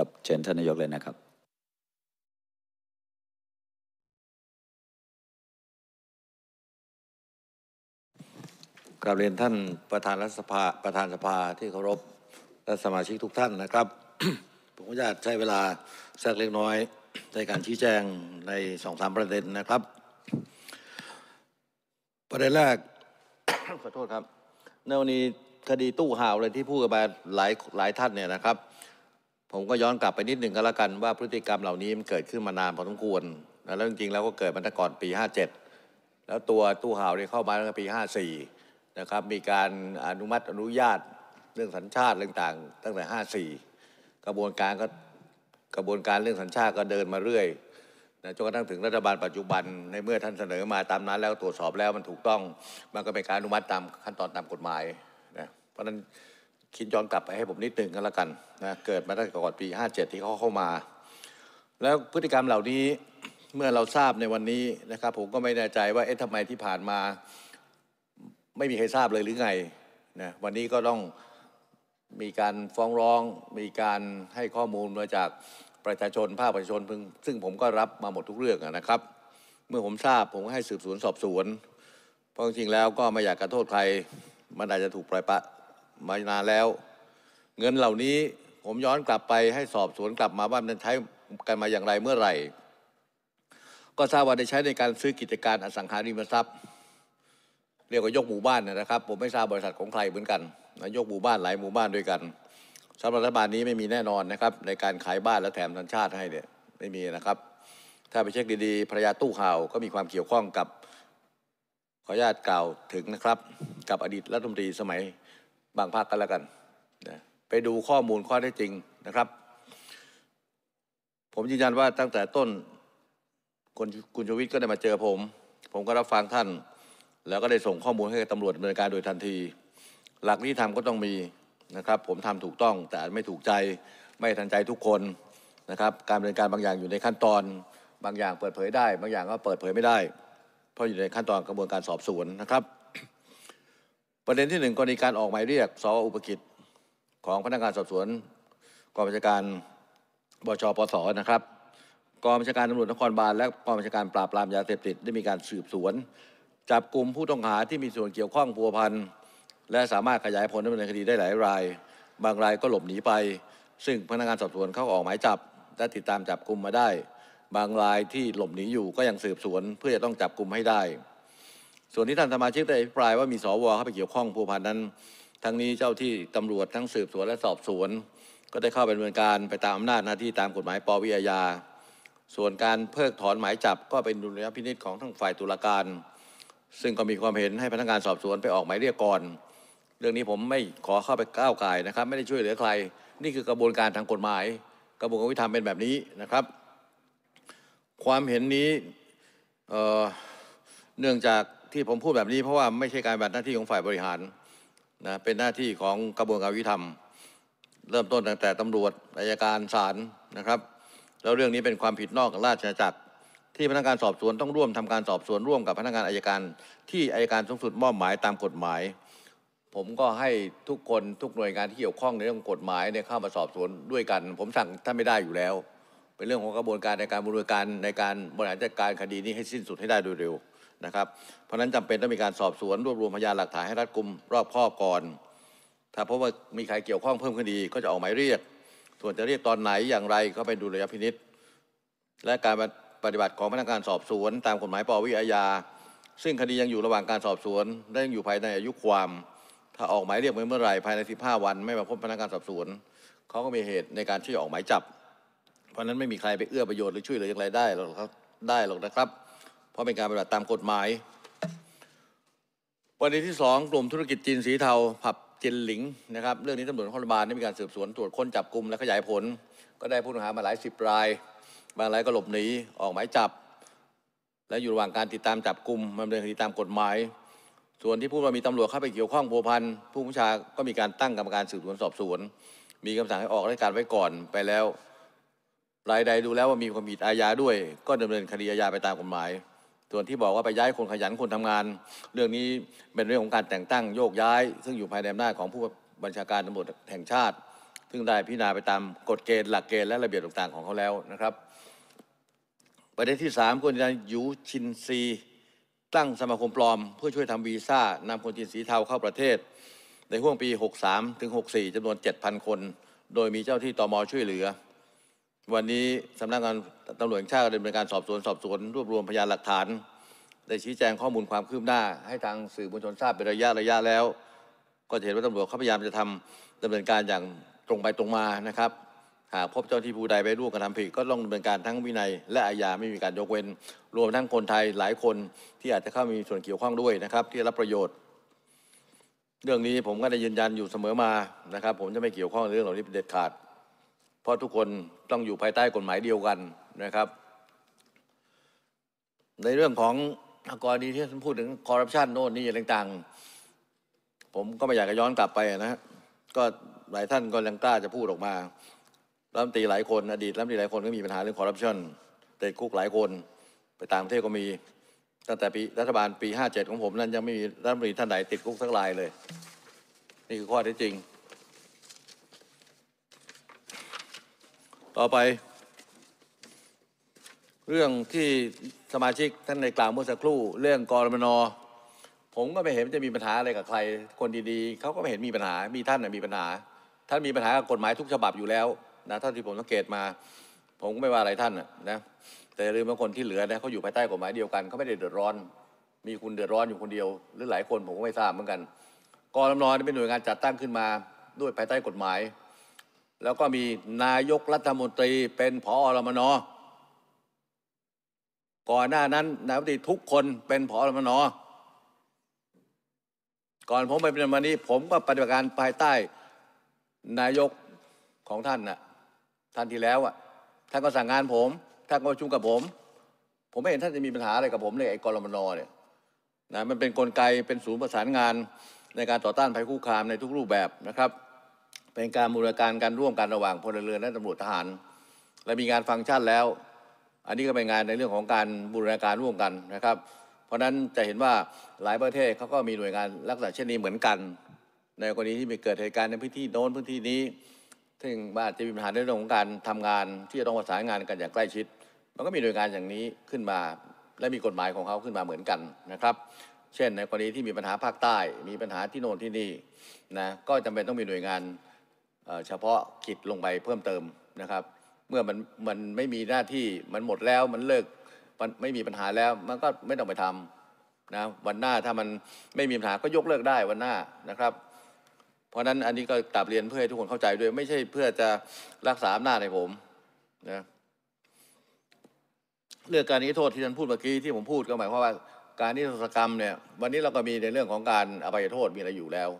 ครับเชิญท่านนายกเลยนะครับ กราบเรียนท่านประธานรัฐสภาประธานสภาที่เคารพและสมาชิกทุกท่านนะครับ ผมขออนุญาตใช้เวลาสักเล็กน้อยในการชี้แจงในสองสามประเด็นนะครับ ประเด็นแรกขอโทษครับในวันนี้คดีตู้ห่าวเลยที่พูดกันมาหลายหลายท่านเนี่ยนะครับผมก็ย้อนกลับไปนิดหนึ่งก็แล้วกันว่าพฤติกรรมเหล่านี้มันเกิดขึ้นมานานพอสมควรแล้วจริงๆแล้วก็เกิดมาตั้งก่อนปี 57 แล้วตัวตู้ห่าวี่้เข้ามาตั้งแต่ปี 54นะครับมีการอนุมัติอนุญาตเรื่องสัญชาติต่างๆตั้งแต่ 54 กระบวนการก็กระบวนการเรื่องสัญชาติก็เดินมาเรื่อยนะจนกระทั่งถึงรัฐบาลปัจจุบันในเมื่อท่านเสนอมาตามนั้น แล้วตรวจสอบแล้วมันถูกต้องมันก็เป็นการอนุมัติตามขั้นตอนตามกฎหมายนะเพราะฉะนั้นคิดย้อนกลับไปให้ผมนิดหนึ่งก็แล้วกันนะเกิดมาตั้งแต่ก่อนปี 57 ที่เขาเข้ามา แล้วพฤติกรรมเหล่านี้เมื่อเราทราบในวันนี้นะครับ ผมก็ไม่แน่ใจว่าเอ๊ะทำไมที่ผ่านมาไม่มีใครทราบเลยหรือไงนะวันนี้ก็ต้องมีการฟ้องร้องมีการให้ข้อมูลมาจากประชาชน ภาคประชาชนพึงซึ่งผมก็รับมาหมดทุกเรื่องนะครับเมื่อผมทราบผมก็ให้สืบสวนสอบสวนเพราะจริงๆแล้วก็ไม่อยากกระโทษใครมันอาจจะถูกปล่อยปะมานานแล้วเงินเหล่านี้ผมย้อนกลับไปให้สอบสวนกลับมาว่ามันใช้กันมาอย่างไรเมื่อไหร่ ก็ทราบว่าได้ใช้ในการซื้อกิจการอสังหาริมทรัพย์เรียกว่ายกหมู่บ้านนะครับ ผมไม่ทราบบริษัทของใครเหมือนกันนะยกหมู่บ้านหลายหมู่บ้านด้วยกันสำหรับรัฐบาลนี้ไม่มีแน่นอนนะครับ ในการขายบ้านและแถมสัญชาติให้เนี่ยไม่มีนะครับ ถ้าไปเช็คดีๆภรรยาตู้ข่าวก็มีความเกี่ยวข้องกับขออนุญาตกล่าวถึงนะครับ กับอดีตรัฐมนตรีสมัยบางภาคกันแล้วกันนะไปดูข้อมูลข้อเท็จจริงนะครับ ผมยืนยันว่าตั้งแต่ต้นคุณคุณชวิตก็ได้มาเจอผม ผมก็รับฟังท่าน แล้วก็ได้ส่งข้อมูลให้ตำรวจดำเนินการโดยทันที หลักที่ทำก็ต้องมีนะครับ ผมทำถูกต้องแต่ไม่ถูกใจไม่ทันใจทุกคนนะครับ การดำเนินการบางอย่างอยู่ในขั้นตอน บางอย่างเปิดเผยได้ บางอย่างก็เปิดเผยไม่ได้ เพราะอยู่ในขั้นตอนกระบวนการสอบสวนนะครับประเด็นที่หนึ่งกรณีการออกหมายเรียกสออุปกิจของพนักงานสอบสวนกองบัญชาการบชปสนะครับกองบัญชาการตำรวจนครบาลและกองบัญชาการปราบปรามยาเสพติด ได้มีการสืบสวน จับกลุ่มผู้ต้องหาที่มีส่วนเกี่ยวข้องพัวพันและสามารถขยายผลดำเนินคดีได้หลายราย บางรายก็หลบหนีไป ซึ่งพนักงานสอบสวนเข้าออกหมายจับ และติดตามจับกลุ่มมาได้ บางรายที่หลบหนีอยู่ก็ยังสืบสวน เพื่อจะต้องจับกลุ่มให้ได้ส่วนที่ท่านสมาชิกได้อภิปรายว่ามีสวเข้าไปเกี่ยวข้องผู้พันนั้น ทั้งนี้เจ้าที่ตำรวจทั้งสืบสวนและสอบ สวน ก็ได้เข้าไปดำเนินการไปตามอำนาจหน้าที่ตามกฎหมายปวิยาส่วนการเพิกถอน หมายจับก็เป็นดุลยพินิษของทั้งฝ่ายตุลาการ ซึ่งก็มีความเห็นให้พนักงานสอบสวนไปออกหมายเรียกก่อน เรื่องนี้ผมไม่ขอเข้าไปก้าวไก่นะครับ ไม่ได้ช่วยเหลือใคร นี่คือกระบวนการทางกฎหมาย กระบวนการวิธามเป็นแบบนี้นะครับ ความเห็นนี้เเนื่องจากที่ผมพูดแบบนี้เพราะว่าไม่ใช่การบัตหน้าที่ ของฝ่ายบริหารนะเป็นหน้าที่ของกระบวนการยุติธรรม เริ่มต้นตั้งแต่ตำรวจอายการศาลนะครับแล้วเรื่องนี้เป็นความผิดนอกราชอาณาจักร ที่พนักงานสอบสวนต้องร่วมทำการสอบสวนร่วมกับพนักงานอายการที่อายการสูงสุดมอบหมายตามกฎหมาย ผมก็ให้ทุกคนทุกหน่วยงานที่เกี่ยวข้องในเรื่องกฎหมายเนี่ยเข้ามาสอบสวนด้วยกัน ผมสั่งถ้าไม่ได้อยู่แล้ว เป็นเรื่องของกระบวนการในการบริการในการบริหารจัดการคดีนี้ให้สิ้นสุดให้ได้โดยเร็วนะครับเพราะนั้นจำเป็นต้องมีการสอบสวน รวบรวมพยานหลักฐานให้รัดกุมรอบครอบก่อน ถ้าพบว่ามีใครเกี่ยวข้องเพิ่มขึ้นดีก็จะออกหมายเรียก ส่วนจะเรียกตอนไหนอย่างไรก็เป็นดุลยพินิษและการปฏิบัติของพนักงานสอบสวนตามกฎหมายปวิอาญาซึ่งคดียังอยู่ระหว่างการสอบสวนและยังอยู่ภายในอายุความ ถ้าออกหมายเรียกเมื่อไหร่ภายใน15วันไม่มาพบพนักงานสอบสวนเขาก็มีเหตุในการที่จะออกหมายจับ เพราะนั้นไม่มีใครไปเอื้อประโยชน์หรือช่วยเหลืออย่างไรได้หรอกครับ ได้หรอกนะครับราะเป็นการปฏิบัติตามกฎหมายประเด็นที่ 2 กลุ่มธุรกิจจีนสีเทา ผับเจนหลิงนะครับเรื่องนี้ตำรวจองรบาลได้มีการสืบสวนตรวจค้นจับกลุ่มและขยายผล ก็ได้ผู้ต้องหามาหลายสิบรายบางรายก็หลบหนีออกหมายจับ และอยู่ระหว่างการติดตามจับกลุ่มดำเนินคดีตามกฎหมาย ส่วนที่พูดว่ามีตำรวจเข้าไปเกี่ยวข้องโัวพันผู้บัญชา ก็มีการตั้งกรรมการสืบสวนสอบสวนมีคำสั่งให้ออกราชการไว้ก่อนไปแล้วรายใดดูแล้วว่ามีความผิดอาญาด้วย ก็ดำเนินคดีอาญาไปตามกฎหมายส่วนที่บอกว่าไปย้ายคนขยันคนทำงาน เรื่องนี้เป็นเรื่องของการแต่งตั้งโยกย้าย ซึ่งอยู่ภายในอำนาจของผู้บัญชาการตำรวจแห่งชาติ ซึ่งได้พิจารณาไปตามกฎเกณฑ์หลักเกณฑ์และระเบียบต่างๆของเขาแล้วนะครับ ประเด็นที่ 3คนณจะยูชินซี ตั้งสมาคมปลอม เพื่อช่วยทำวีซ่า นำคนจีนสีเทาเข้าประเทศ ในห่วงปี 63 ถึง 64จำนวน 7,000 คน โดยมีเจ้าที่ตมช่วยเหลือวันนี้สำนักงานตำรวจแห่งชาติดำเนินการสอบสวนสอบสวนรวบรวมพยานหลักฐาน ได้ชี้แจงข้อมูลความคืบหน้าให้ทางสื่อมวลชนทราบเป็นระยะ ระยะแล้ว ก็เห็นว่าตำรวจเขาพยายามจะทำดำเนินการอย่างตรงไปตรงมานะครับ หากพบเจ้าที่ผู้ใดไปร่วมกระทำผิดก็ต้องดำเนินการทั้งวินัยและอาญาไม่มีการยกเว้นรวมทั้งคนไทยหลายคน ที่อาจจะเข้ามีส่วนเกี่ยวข้องด้วยนะครับ ที่รับประโยชน์ เรื่องนี้ผมก็ได้ยืนยันอยู่เสมอมานะครับ ผมจะไม่เกี่ยวข้องเรื่องเหล่านี้เป็นเด็ดขาดพราะทุกคนต้องอยู่ภายใต้กฎหมายเดียวกันนะครับ ในเรื่องของกรณีที่ท่านพูดถึงคอร์รัปชันโน่นนี่อะไรต่างๆ ผมก็ไม่อยากจะย้อนกลับไปนะฮะก็หลายท่านก็ยังกล้าจะพูดออกมา รัมตีหลายคนอดีตรัมตีหลายคนก็มีปัญหาเรื่องคอร์รัปชันเตะคุกหลายคน ไปต่างประเทศก็มี ตั้งแต่ปีรัฐบาลปี 57 ของผม นั้นยังไม่มีรัฐมนตรีท่านไหนติดคุกสักรายเลย นี่คือข้อเท็จจริง่อไป เรื่องที่สมาชิกท่านในกล่าวเมื่อสักครู่ เรื่องกรมนผมก็ไม่เห็นจะมีปัญหาอะไรกับใคร คนดีๆเขาก็ไม่เห็นมีปัญหา มีท่านมีปัญหาท่านมีปัญหากับกฎหมายทุกฉบับอยู่แล้วนะท่านที่ผมสังเกตมา ผมก็ไม่ว่าอะไรท่านนะแต่ลืมว่าคนที่เหลือนะเขาอยู่ภายใต้กฎหมายเดียวกันเขาไม่ได้เดือดร้อน มีคุณเดือดร้อนอยู่คนเดียว หรือหลายคนผมก็ไม่ทราบ เหมือนกันกรมนเป็นหน่วยงานจัดตั้งขึ้นมา ด้วยภายใต้กฎหมายแล้วก็มีนายกรัฐมนตรีเป็นผอรมนก่อนหน้านั้นนายกรัฐมนตรีทุกคนเป็นผอรมนก่อนผมไปเป็นมานี้ ผมก็ปฏิบัติการภายใต้ นายกของท่านน่ะ ท่านที่แล้วอ่ะท่านก็สั่งงานผมท่านก็ประชุมกับผม ผมไม่เห็นท่านจะมีปัญหาอะไรกับผมเลยไอ้กรมนเนี่ยนะมันเป็นนกลไกเป็นศูนย์ประสานงานในการต่อต้านภัยคุกคามในทุกรูปแบบนะครับเป็นการบูรณาการการร่วมกันระหว่างพลเรือนและตำรวจทหาร และมีงาน ฟังก์ชันแล้ว อันนี้ก็เป็นงานในเรื่องของการบูรณาการร่วมกันนะครับ เพราะฉะนั้นจะเห็นว่าหลายประเทศเขาก็มีหน่วยงานลักษณะเช่นนี้เหมือนกัน ในกรณีที่มีเกิดเหตุการณ์ในพื้นที่โน้นพื้นที่นี้ ซึ่งอาจจะมีปัญหาในเรื่องของการทำงานที่จะต้องประสานงานกันอย่างใกล้ชิด มันก็มีหน่วยงานอย่างนี้ขึ้นมา และมีกฎหมายของเขาขึ้นมาเหมือนกันนะครับ เช่นในกรณีที่มีปัญหาภาคใต้ มีปัญหาที่โน่นที่นี่นะ ก็จำเป็นต้องมีหน่วยงานเฉพาะกิจลงไปเพิ่มเติมนะครับ เมื่อมันมันไม่มีหน้าที่มันหมดแล้วมันเลิกมันไม่มีปัญหาแล้วมันก็ไม่ต้องไปทำนะวันหน้าถ้ามันไม่มีปัญหาก็ยกเลิกได้วันหน้านะครับ เพราะนั้นอันนี้ก็กลับเรียนเพื่อให้ทุกคนเข้าใจด้วย ไม่ใช่เพื่อจะรักษาอำนาจในผมนะเรื่องการนิโทษที่ท่านพูดเมื่อกี้ที่ผมพูดก็หมายความว่าการนิรโทษกรรมเนี่ย วันนี้เราก็มีในเรื่องของการอภัยโทษมีอะไรอยู่แล้ว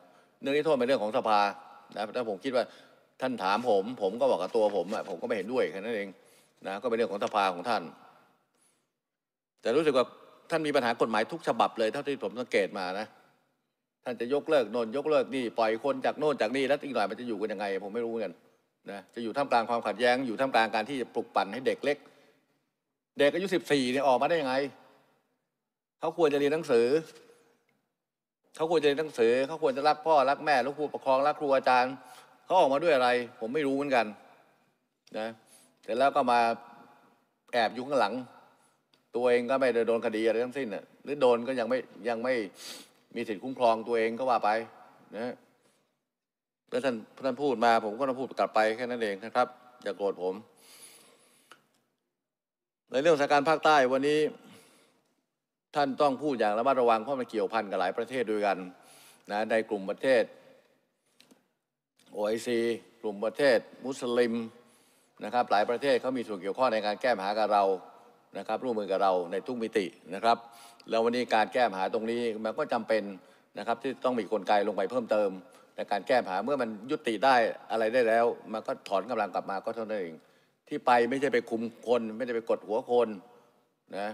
เรื่องนิโทษเป็นเรื่องของสภานะถ้าผมคิดว่าท่านถามผม ผมก็บอกกับตัวผมอะผมก็ไม่เห็นด้วยแค่นั้นเองนะก็เป็นเรื่องของสภาของท่าน แต่รู้สึกว่าท่านมีปัญหากฎหมายทุกฉบับเลยเท่าที่ผมสังเกตมานะท่านจะยกเลิกโน่นยกเลิกนี่ปล่อยคนจากโน่นจากนี่แล้วอีกหน่อยมันจะอยู่กันยังไงผมไม่รู้เหมือนกันนะจะอยู่ท่ามกลางความขัดแย้งอยู่ท่ามกลางการที่จะปลุกปั่นให้เด็กเล็ก เด็กอายุสิบสี่เนี่ยออกมาได้ยังไงเขาควรจะเรียนหนังสือเขาควรจะเรียนหนังสือเขาควรจะรักพ่อรักแม่รักครูปกครองรักครูอาจารย์เขาออกมาด้วยอะไร ผมไม่รู้เหมือนกัน นะ เสร็จแล้วก็มาแอบอยู่ข้างหลัง ตัวเองก็ไม่ได้โดนคดีอะไรทั้งสิ้นน่ะหรือโดนก็ยังไม่ยังไม่มีสิทธิคุ้มครองตัวเองก็ว่าไปนะแล้วท่านท่านพูดมา ผมก็ต้องพูดกลับไปแค่นั้นเองนะครับอย่าโกรธผมในเรื่องสถานการณ์ภาคใต้วันนี้ท่านต้องพูดอย่างระมัดระวังเพราะมันเกี่ยวพันกับหลายประเทศด้วยกันนะในกลุ่มประเทศโอไอซีกลุ่มประเทศ มุสลิมนะครับ หลายประเทศเขามีส่วนเกี่ยวข้องในการแก้ปัญหากับเรานะครับ ร่วมมือกับเราในทุกมิตินะครับแล้ววันนี้การแก้ปัญหาตรงนี้มันก็จำเป็นนะครับ ที่ต้องมีกลไกลงไปเพิ่มเติมในการแก้ปัญหาเมื่อมันยุติได้อะไรได้แล้ว มันก็ถอนกำลังกลับมาก็เท่านั้นเอง ที่ไปไม่ใช่ไปคุมคน ไม่ได้ไปกดหัวคนนะ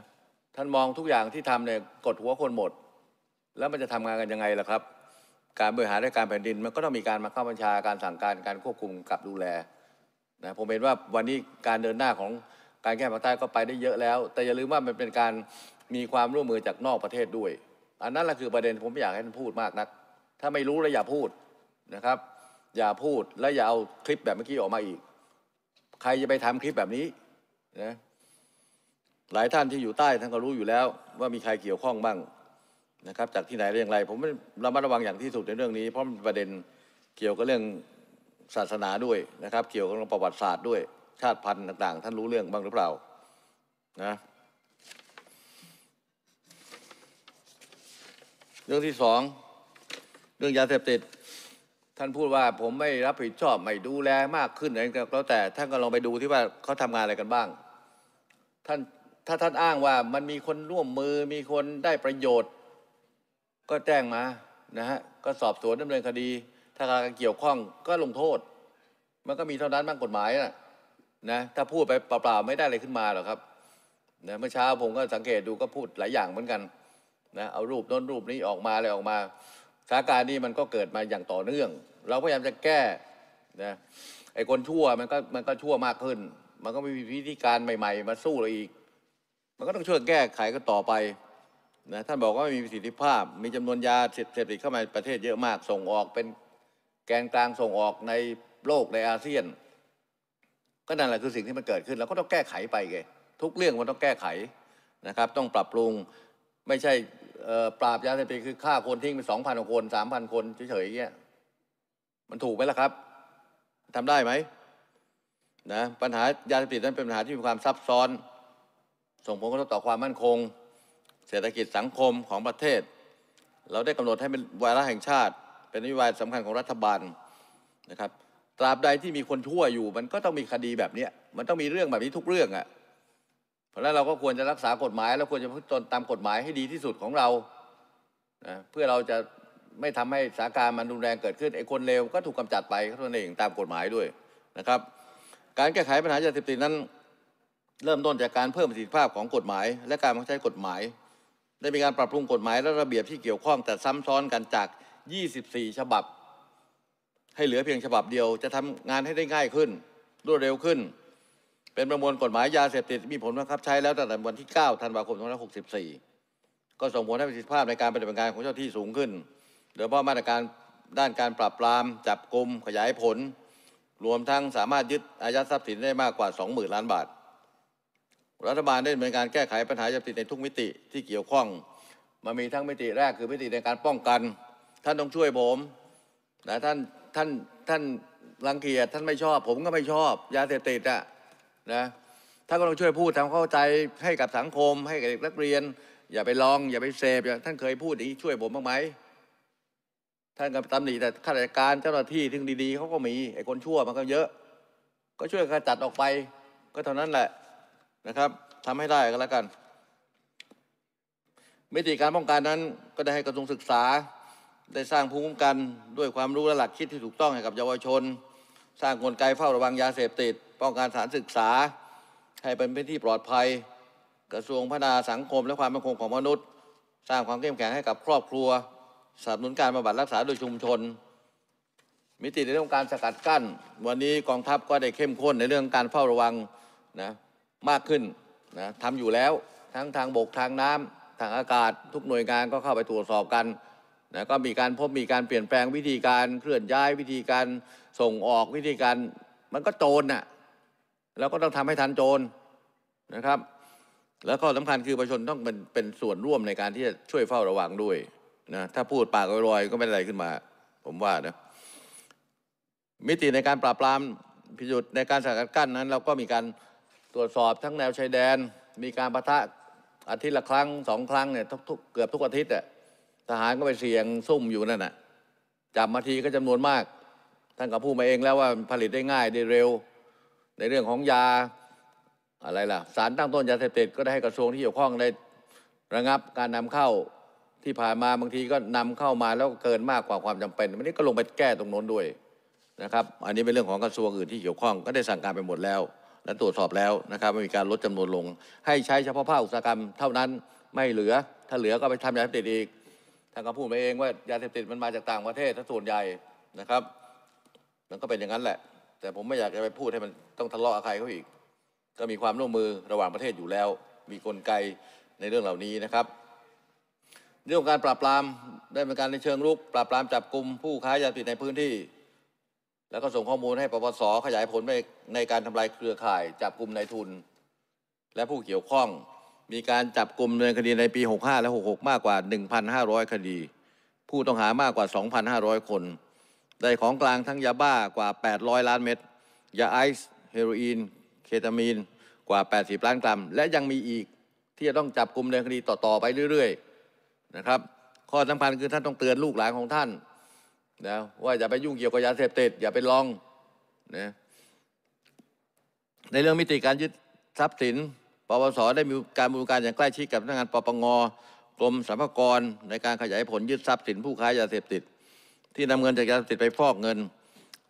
ท่านมองทุกอย่างที่ทำเนี่ยกดหัวคนหมด แล้วมันจะทำงานกันยังไงล่ะครับ การบริหารราชการแผ่นดิน มันก็ต้องมีการมาเข้าบัญชาการสั่งการการควบคุมกับดูแลนะผมเห็นว่าวันนี้การเดินหน้าของการแก้ปัญหาก็ไปได้เยอะแล้ว แต่อย่าลืมว่ามันเป็นการมีความร่วมมือจากนอกประเทศด้วยอันนั้นแหละคือประเด็นผมไม่อยากให้ท่านพูดมากนักถ้าไม่รู้แล้วอย่าพูดนะครับ อย่าพูดและอย่าเอาคลิปแบบเมื่อกี้ออกมาอีก ใครจะไปทำคลิปแบบนี้นะหลายท่านที่อยู่ใต้ท่านก็รู้อยู่แล้วว่ามีใครเกี่ยวข้องบ้างนะครับ จากที่ไหนเรื่องไรผมระมัดระวังอย่างที่สุดในเรื่องนี้เพราะมันประเด็นเกี่ยวกับเรื่องศาสนาด้วยนะครับ เกี่ยวกับเรื่องประวัติศาสตร์ด้วยชาติพันธุ์ต่างๆ ท่านรู้เรื่องบ้างหรือเปล่านะเรื่องที่สองเรื่องยาเสพติดท่านพูดว่าผมไม่รับผิดชอบไม่ดูแลมากขึ้นอะไรก็แล้วแต่ท่านก็ลองไปดูที่ว่าเขาทำงานอะไรกันบ้างท่านถ้าท่านอ้างว่า มันมีคนร่วมมือมีคนได้ประโยชน์ก็แจ้งมา นะฮะ ก็สอบสวนดำเนินคดี ถ้าการเกี่ยวข้องก็ลงโทษ มันก็มีเท่านั้นบ้างกฎหมายนะนะ ถ้าพูดไปเปล่าๆไม่ได้อะไรขึ้นมาหรอกครับนะเมื่อเช้าผมก็สังเกตดูก็พูดหลายอย่างเหมือนกันนะเอารูปน้นรูปนี้ออกมาอะไรออกมาสถานการณ์นี้มันก็เกิดมาอย่างต่อเนื่อง เราพยายามจะแก้นะไอ้คนชั่วมันก็มันก็ชั่วมากขึ้น มันก็มีวิธีการใหม่ ๆ มาสู้เราอีกมันก็ต้องช่วยแก้ไขกันต่อไปนะท่านบอกว่าไม่มีประสิทธิภาพ มีจำนวนยาเสพติดเข้ามาประเทศเยอะมากส่งออกเป็นแกนกลางส่งออกในโลกในอาเซียน ก็นั่นแหละคือสิ่งที่มันเกิดขึ้นเราก็ต้องแก้ไขไปไงทุกเรื่องมันต้องแก้ไขนะครับ ต้องปรับปรุงไม่ใช่ปราบยาเสพติดคือฆ่าคนทิ้งไปสองพันคนสามพันคนเฉยๆอย่างเงี้ยมันถูกไหมล่ะครับ ทำได้ไหมนะปัญหายาเสพติดนั้นเป็นปัญหาที่มีความซับซ้อนส่งผลกระทบต่อความมั่นคง เศรษฐกิจสังคมของประเทศ เราได้กำหนดให้เป็นวาระแห่งชาติ เป็นนโยบายสำคัญของรัฐบาลนะครับตราบใดที่มีคนทั่วอยู่ มันก็ต้องมีคดีแบบนี้มันต้องมีเรื่องแบบนี้ทุกเรื่องอะ่ะเพราะฉะนั้นเราก็ควรจะรักษากฎหมายเราควรจะพึ่งตนตามกฎหมายให้ดีที่สุดของเรานะเพื่อเราจะไม่ทำให้สาการมันรุนแรงเกิดขึ้นไอ้คนเลวก็ถูกกาจัดไปเท่านั้นเองตามกฎหมายด้วยนะครับการแก้ไขปัญหายาเสพติดนั้นเริ่มต้นจากการเพิ่มประสิทธิภาพของกฎหมาย และการบังคับใช้กฎหมาย ได้มีการปรับปรุงกฎหมายและระเบียบที่เกี่ยวข้อง แต่ซ้ำซ้อนกันจาก 24 ฉบับ ให้เหลือเพียงฉบับเดียวจะทำงานให้ได้ง่ายขึ้น รวดเร็วขึ้น เป็นประมวลกฎหมายยาเสพติด มีผลบังคับใช้แล้วตั้งแต่วันที่9ธันวาคม2564 ก็ส่งผลให้ประสิทธิภาพในการปฏิบัติงานของเจ้าที่สูงขึ้นโดยเฉพาะมาตรการด้านการปราบปรามจับกลุ่มขยายผล รวมทั้งสามารถยึดอายัดทรัพย์สินได้มากกว่า 20,000ล้านบาทรัฐบาลได้ดำเนินการแก้ไขปัญหายาเสพติดในทุกมิติที่เกี่ยวข้อง มันมีทั้งมิติแรกคือมิติในการป้องกัน ท่านต้องช่วยผมนะท่านท่านท่านรังเกียจท่านไม่ชอบผมก็ไม่ชอบยาเสพติดอะนะท่านก็ต้องช่วยพูดทำเข้าใจให้กับสังคมให้กับเด็กนักเรียน อย่าไปลอง อย่าไปเสพท่านเคยพูดอย่างนี้ช่วยผมบ้างไหมท่านก็ตำหนิแต่ข้าราชการเจ้าหน้าที่ทึ่งดีๆเขาก็มีไอ้คนชั่วมันก็เยอะ ก็ช่วยกระจัดออกไปก็เท่านั้นแหละนะครับทำให้ได้ก็แล้วกัน มิติการป้องกันนั้นก็ได้ให้กระทรวงศึกษา ได้สร้างภูมิคุ้มกันด้วยความรู้และหลักคิดที่ถูกต้องให้กับเยาวชน สร้างกลไกเฝ้าระวังยาเสพติด ป้องกันสถานศึกษา ให้เป็นพื้นที่ปลอดภัย กระทรวงพัฒนาสังคมและความมั่นคงของมนุษย์ สร้างความเข้มแข็งให้กับครอบครัวสนับสนุนการบำบัดรักษาโดยชุมชน มิติในเรื่องการสกัดกั้น วันนี้กองทัพก็ได้เข้มข้นในเรื่องการเฝ้าระวังนะมากขึ้นนะทำอยู่แล้วทั้งทางบกทางน้ำ ทางอากาศ ทุกหน่วยงานก็เข้าไปตรวจสอบกันนะก็มีการพบมีการเปลี่ยนแปลงวิธีการเคลื่อนย้าย วิธีการส่งออก วิธีการมันก็โจรน่ะแล้วก็ต้องทำให้ทันโจรนะครับ แล้วก็สำคัญคือประชาชนต้องเป็นเป็นส่วนร่วมในการที่จะช่วยเฝ้าระวังด้วยนะถ้าพูดปากลอยๆก็ไม่อะไรขึ้นมา ผมว่านะมิติในการปราบปรามพิจุดในการสกัดกั้นนั้นเราก็มีการตรวจสอบทั้งแนวชายแดนมีการประทะอาทิตย์ละครั้งสองครั้งเนี่ยทุกเกือบทุกอาทิตย์อ่ะทหารก็ไปเสี่ยงซุ่มอยู่นั่นน่ะจับมาทีก็จำนวนมาก ท่านก็พูดมาเองแล้วว่าผลิตได้ง่าย ได้เร็ว ในเรื่องของยาอะไรล่ะสารตั้งต้นยาเสพติดก็ได้ให้กระทรวงที่เกี่ยวข้องได้ระงับการนำเข้าที่ผ่านมาบางทีก็นำเข้ามาแล้วเกินมากกว่าความจำเป็นวันนี้ก็ลงไปแก้ตรงโน้นด้วยนะครับ อันนี้เป็นเรื่องของกระทรวงอื่นที่เกี่ยวข้องก็ได้สั่งการไปหมดแล้วนั้นตรวจสอบแล้วนะครับมีการลดจำนวนลงให้ใช้เฉพาะภาคอุตสาหกรรมเท่านั้นไม่เหลือ ถ้าเหลือก็ไปทำยาเสพติดอีกท่านก็พูดไปเองว่า ยาเสพติดมันมาจากต่างประเทศถ้าส่วนใหญ่นะครับ มันก็เป็นอย่างนั้นแหละ แต่ผมไม่อยากจะไปพูดให้มันต้องทะเลาะอะไใครเขาอีก ก็มีความร่วมมือระหว่างประเทศอยู่แล้ว มีกลไกในเรื่องเหล่านี้นะครับเรื่องการปราบปรามได้เป็นการในเชิงลุกปราบปรามจับกลุ่มผู้ค้ายาเสพติดในพื้นที่แล้วก็ส่งข้อมูลให้ปปส ขยายผลไปในการทำลายเครือข่ายจับกลุ่มนายทุน และผู้เกี่ยวข้อง มีการจับกลุ่มเนินคดีในปี 65 และ 66 มากกว่า 1,500 คดี ผู้ต้องหามากกว่า 2,500 คน ได้ของกลางทั้งยาบ้ากว่า 800 ล้านเม็ดยาไอซ์เฮโรอีนเคตามีนกว่า 80 ล้านกรัมและยังมีอีกที่จะต้องจับกลุ่มในคดีต่อๆไปเรื่อยๆนะครับ ข้อสำคัญคือ ท่านต้องเตือนลูกหลานของท่านนะว่าอย่าไปยุ่งเกี่ยวกับยาเสพติดอย่าไปลองนะในเรื่องมิติการยึดทรัพย์สิน ปปส ได้มีการบูรณการอย่างใกล้ชิดกับพนักงานปปง กรมสรรพากรในการขยายผลยึดทรัพย์สิน ผู้ค้ายาเสพติด ที่นำเงินจากยาเสพติดไปฟอกเงิน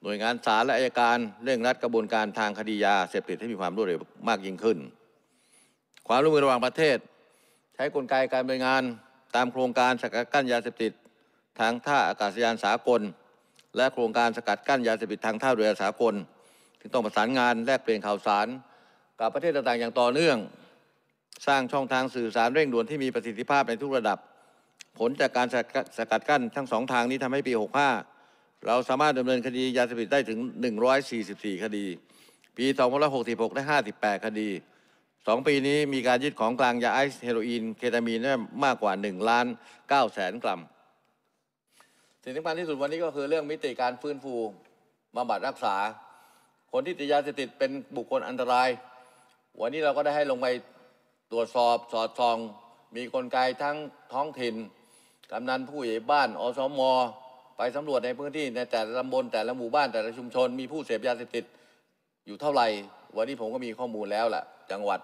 หน่วยงานศาลและอายการ เร่งรัดกระบวนการทางคดียาเสพติดให้มีความรวดเร็วมากยิ่งขึ้น ความร่วมมือระหว่างประเทศ ใช้กลไกการบริงานตามโครงการสกัดกั้นยาเสพติดทางท่าอากาศยานสากล และโครงการสกัดกั้นยาเสพติดทางท่าเรือสากลที่ต้องประสานงานแลกเปลี่ยนข่าวสารกับประเทศต่างๆอย่างต่อเนื่อง สร้างช่องทางสื่อสารเร่งด่วนที่มีประสิทธิภาพในทุกระดับ ผลจากการสกัดกั้นทั้งสองทางนี้ทำให้ปี 65 เราสามารถดำเนินคดียาเสพติดได้ถึง 144 คดี ปี 2566 ได้ 58 คดีสองปีนี้มีการยึดของกลางยาไอซ์เฮโรอีนเคตามีนมากกว่า1ล้าน9แสนกรัมสิ่งสำคัญที่สุดวันนี้ก็คือเรื่องมิติการฟื้นฟูบำบัดรักษา คนที่ติดยาเสพติดเป็นบุคคลอันตราย วันนี้เราก็ได้ให้ลงไปตรวจสอบ สอดส่อง มีกลไกทั้งท้องถิ่นกำนันผู้ใหญ่บ้านอสมอไปสำรวจในพื้นที่ ในแต่ละตำบลแต่ละหมู่บ้านแต่ละชุมชน มีผู้เสพยาเสพติด อยู่เท่าไหร่วันนี้ผมก็มีข้อมูลแล้วล่ะ จังหวัด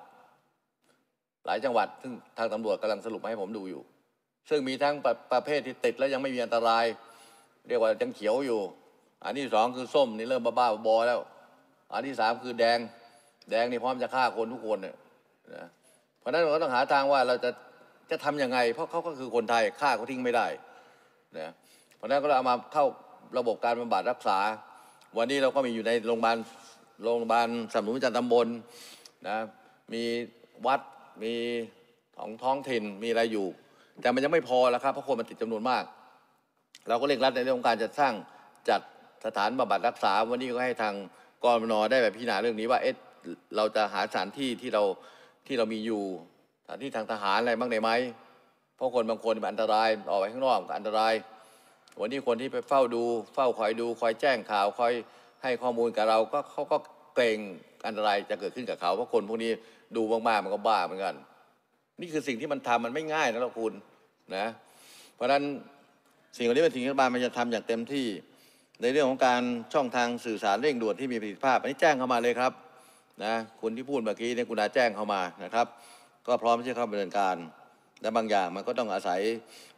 หลายจังหวัดซึ่งทางตำรวจกำลังสรุปมาให้ผมดูอยู่ ซึ่งมีทั้งประประเภทที่ติดและยังไม่มีอันตรายเรียกว่ายังเขียวอยู่ อันที่สองคือส้มนี่เริ่มบ้าาบอแล้ว อันที่สามคือแดง แดงนี่พร้อมจะฆ่าคนทุกคนเนี่ยนะ เพราะนั้นเราต้องหาทางว่าเราจะจะทำยังไง เพราะเขาก็คือคนไทย ฆ่าเขาทิ้งไม่ได้นะ เพราะนั้นก็เราเอามาเข้าระบบการบำบัดรักษา วันนี้เราก็มีอยู่ในโรงพยาบาลโรงพยาบาลสำนุนจันทร์ตำบลนะ มีวัด มีของท้องถิ่นมีอะไรอยู่ แต่มันยังไม่พอแล้วครับ เพราะคนมันติดจำนวนมากเราก็เร่งรัดในเรื่องของการจัดสร้างจัดสถานบำบัดรักษา วันนี้ก็ให้ทางกรมนได้ไปพิจารณาเรื่องนี้ว่าเอ๊ะเราจะหาสถานที่ที่เราที่เรามีอยู่สถานที่ทางทหารอะไรบ้างได้ไหมเพราะคนบางคนมันอันตรายออกไปข้างนอกอันตราย วันนี้คนที่ไปเฝ้าดูเฝ้าคอยดูคอยแจ้งข่าวคอยให้ข้อมูลกับเรา ก็เขาก็เกรงอันตรายจะเกิดขึ้นกับเขาเพราะคนพวกนี้ดูบ้ากๆมันก็บ้าเหมือนกัน นี่คือสิ่งที่มันทำมันไม่ง่ายนะเราคุณนะเพราะฉะนั้นสิ่งเหล่านี้เป็นสิ่งที่รัฐบาลมันจะทำอย่างเต็มที่ในเรื่องของการช่องทางสื่อสารเร่งด่วนที่มีประสิทธิภาพอันนี้แจ้งเข้ามาเลยครับนะคุณที่พูดเมื่อกี้เนี่ยคุณอาแจ้งเข้ามานะครับ ก็พร้อมที่จะเข้าดำเนินการ และบางอย่างมันก็ต้องอาศัย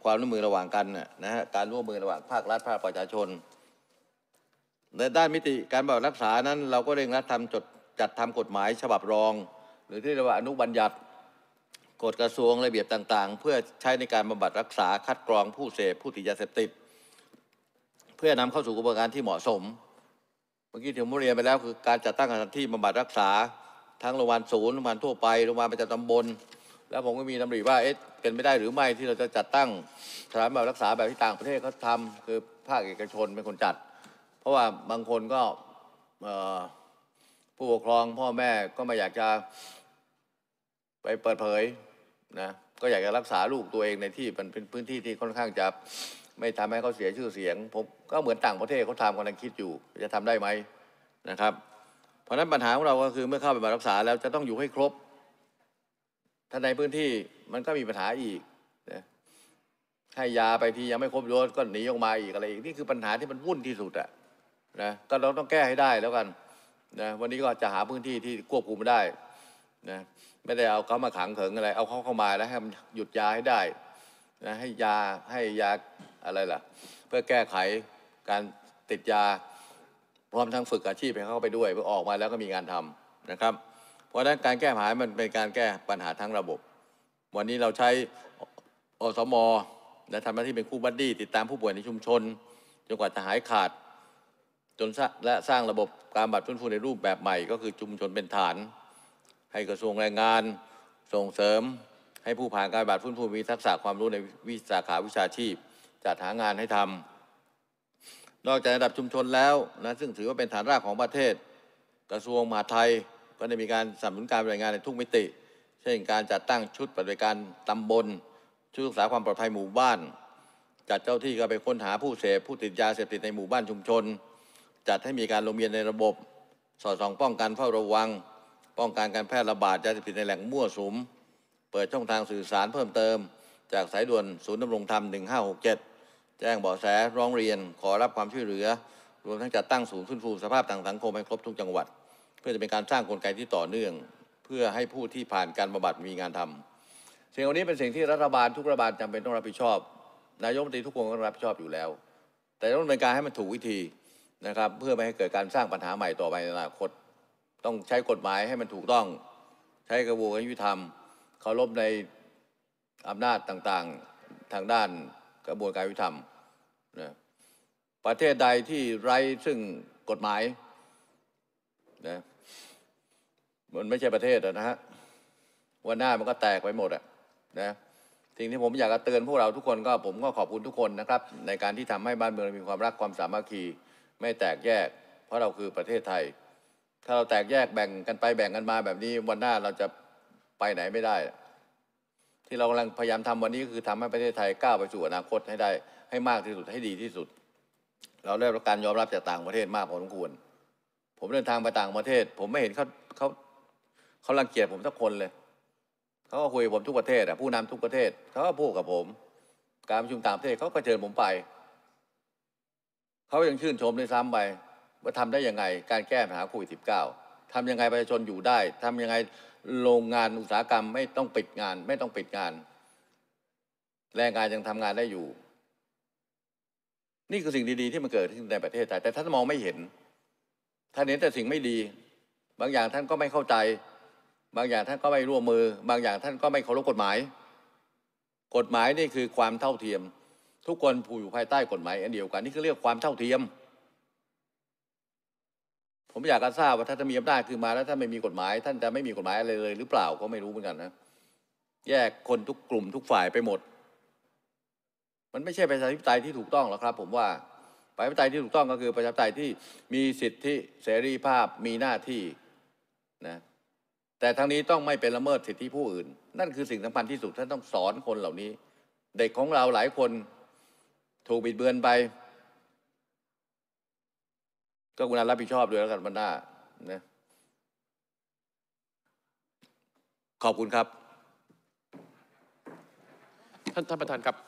ความร่วมมือระหว่างกันนะฮะการร่วมมือระหว่างภาครัฐภาคประชาชนในด้านมิติการบำรักษานั้น เราก็เร่งรัดทำจดจัดทำกฎหมายฉบับรอง หรือที่เรียกว่าอนุบัญญัติฎกระทรวงระเบียบต่างๆ เพื่อใช้ในการบำบัดรักษาคัดกรองผู้เสพผู้ติดยาเสพติดเพื่อนำเข้าสู่กระบวนการที่เหมาะสมเมื่อกี้ที่ผมเรียนไปแล้วคือการจัดตั้งสถานที่บำบัดรักษา ทั้งโรงพยาบาลศูนย์โรงพยาบาลทั่วไปโรงพยาบาลประจำตำบล แล้วผมก็มีดำริว่าเอ๊ะเป็นไม่ได้หรือไม่ที่เราจะจัดตั้งสถานบำบัดรักษาแบบที่ต่างประเทศเขาทำคือภาคเอกชนเป็นคนจัด เพราะว่าบางคนก็ผู้ปกครองพ่อแม่ก็ไม่อยากจะไปเปิดเผยนะก็อยากจะรักษาลูกตัวเองในที่มันเป็นพื้นที่ที่ค่อนข้างจะไม่ทำให้เขาเสียชื่อเสียงผมก็เหมือนต่างประเทศเขาทำกำลังคิดอยู่ จะทำได้ไหมนะครับ เพราะฉะนั้นปัญหาของเราก็คือเมื่อเข้าไปบำรักษาแล้วจะต้องอยู่ให้ครบ ถ้าในพื้นที่มันก็มีปัญหาอีกนะให้ยาไปทียังไม่ครบโดสก็หนีออกมาอีกอะไรอีกนี่คือปัญหาที่มันวุ่นที่สุดอะนะก็เราต้องแก้ให้ได้แล้วกันนะวันนี้ก็จะหาพื้นที่ที่ควบคุมได้นะไม่ได้เอาเขามาขังเถิงอะไร เอาเขาเข้ามาแล้วให้มันหยุดยาให้ได้นะ ให้ยาให้ยาอะไรล่ะ เพื่อแก้ไขการติดยา พร้อมทั้งฝึกอาชีพให้เข้าไปด้วยเพื่อออกมาแล้วก็มีงานทำนะครับ เพราะฉะนั้นการแก้ปัญหามันเป็นการแก้ปัญหาทั้งระบบ วันนี้เราใช้อสมและทำหน้าที่เป็นคู่บัดดี้ติดตามผู้ป่วยในชุมชนจนกว่าจะหายขาดจนและสร้างระบบการบัตรฟื้นฟูในรูปแบบใหม่ ก็คือชุมชนเป็นฐานให้กระทรวงแรงงานส่งเสริม ให้ผู้ผ่านการบัตรฟื้นฟูมีทักษะความรู้ในวิสาขาวิชาชีพ จัดหางานให้ทำ นอกจากระดับชุมชนแล้วนะซึ่งถือว่าเป็นฐานรากของประเทศ กระทรวงมหาดไทยก็ได้มีการสนับสนุนการบริงานในทุกมิติ เช่นการจัดตั้งชุดปฏิบัติการตำบลชุดรักษาความปลอดภัยหมู่บ้านจัดเจ้าที่ก็ไปค้นหาผู้เสพผู้ติดยาเสพติดในหมู่บ้านชุมชน จัดให้มีการลงเรียนในระบบสอดส่องป้องกันเฝ้าระวังป้องกันการแพร่ระบาดยาเสพติดในแหล่งมั่วสุมเปิดช่องทางสื่อสารเพิ่มเติม จากสายด่วนศูนย์ดำรงธรรม 1567 แจ้งเบาะแสร้องเรียนขอรับความช่วยเหลือ รวมทั้งจัดตั้งศูนย์ฟื้นฟู สภาพทางสังคมให้ครบทุกจังหวัด เพื่อจะเป็นการสร้างกลไกที่ต่อเนื่อง เพื่อให้ผู้ที่ผ่านการบำบัดมีงานทำสิ่งเหล่านี้เป็นสิ่งที่รัฐบาลทุกรัฐบาลจำเป็นต้องรับผิดชอบ นายกรัฐมนตรีทุกคนองรับผิดชอบอยู่แล้ว แต่ต้องดำเนินการให้มันถูกวิธีนะครับเพื่อไม่ให้เกิดการสร้างปัญหาใหม่ต่อไปในอนาคตต้องใช้กฎหมายให้มันถูกต้องใช้กระบวนการยุติธรรมเคารพในอำนาจต่างๆทางด้านกระบวนการยุติธรรมนะประเทศใดที่ไร้ซึ่งกฎหมายนะมันไม่ใช่ประเทศนะฮะวันหน้ามันก็แตกไปหมดอะนะสิ่งที่ผมอยากจะเตือนพวกเราทุกคนก็ผมก็ขอบคุณทุกคนนะครับ ในการที่ทำให้บ้านเมืองมีความรักความสามัคคีไม่แตกแยก เพราะเราคือประเทศไทยถ้าเราแตกแยกแบ่งกันไปแบ่งกันมาแบบนี้วันหน้าเราจะไปไหนไม่ได้ ที่เรากำลังพยายามทำวันนี้ ก็คือทำให้ประเทศไทยก้าวไปสู่อนาคตให้ได้ ให้มากที่สุดให้ดีที่สุด เราได้รับการยอมรับจากต่างประเทศมากพอสมควรผมเดินทางไปต่างประเทศ ผมไม่เห็นเขาเขาเขารังเกียจผมสักคนเลย เขาก็คุยผมทุกประเทศอะผู้นำทุกประเทศเขาก็พูดกับผม การประชุมต่างประเทศเขาก็เชิญผมไปเขายังชื่นชมด้วยซ้ำไปว่าทำได้ยังไงการแก้ปัญหาโควิดสิบเก้าทำยังไงประชาชนอยู่ได้ ทำยังไงโรงงานอุตสาหกรรม ไม่ต้องปิดงาน ไม่ต้องปิดงาน แรงงานยังทำงานได้อยู่ นี่คือสิ่งดีๆ ที่มันเกิดขึ้นในประเทศไทยแต่ท่านมองไม่เห็น ท่านเห็นแต่สิ่งไม่ดี บางอย่างท่านก็ไม่เข้าใจ บางอย่างท่านก็ไม่ร่วมมือ บางอย่างท่านก็ไม่เคารพกฎหมาย กฎหมายนี่คือความเท่าเทียม ทุกคนผู้อยู่ภายใต้กฎหมายอันเดียวกัน นี่คือเรียกความเท่าเทียมผมอยากจะทราบว่าถ้าท่านมีอำนาจคือ มา แล้วท่านไม่มีกฎหมาย ท่านจะไม่มีกฎหมาย อะไรเลย หรือเปล่าก็ไม่รู้เหมือนกันนะแยกคนทุกกลุ่มทุกฝ่ายไปหมด มันไม่ใช่ประชาธิปไตยที่ถูกต้องหรอกครับ ผมว่าประชาธิปไตยที่ถูกต้องก็คือประชาธิปไตยที่มีสิทธิเสรีภาพมีหน้าที่นะ แต่ทั้งนี้ต้องไม่เป็นละเมิดสิทธิผู้อื่น นั่นคือสิ่งสำคัญที่สุดท่านต้อง สอนคนเหล่านี้ เด็กของเราหลายคนถูกบิดเบือนไปก็คุณรับผิดชอบด้วยแล้วกันบันหน้านะขอบคุณครับ ท่านท่านประธานครับ